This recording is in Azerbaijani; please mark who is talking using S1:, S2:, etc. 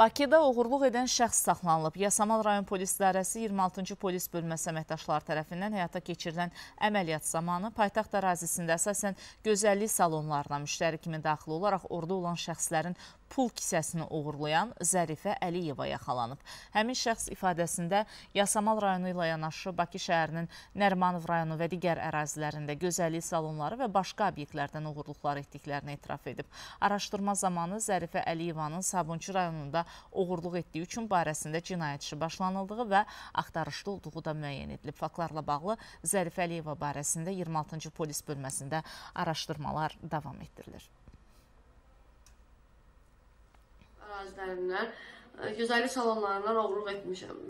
S1: Bakıda uğurluq edən şəxs saxlanılıb. Yasamal rayon polis idarəsi 26-cı polis bölməsi əməkdaşları tərəfindən həyata keçirilən əməliyyat zamanı paytaxt ərazisində əsasən gözəllik salonlarına müştəri kimi daxil olaraq orada olan şəxslərin pul kisəsini oğurlayan Zərifə Əliyeva yaxalanıb. Həmin şəxs ifadəsində Yasamal rayonu ilə yanaşı Bakı şəhərinin Nərmanov rayonu və digər ərazilərində gözəllik salonları və başqa obyektlərdən oğurluqlar etdiklərini etiraf edib. Araşdırma zamanı Zərifə Əliyevanın Sabunçu rayonunda oğurluq etdiyi üçün barəsində cinayət işi başlanıldığı və axtarışda olduğu da müəyyən edilib. Faktlarla bağlı Zərifə Əliyeva barəsində 26-cı polis bölməsində araşdırmalar davam etdirilir.
S2: ərazilərindən, e, gözəllik salonlarından oğurluq etmişəm.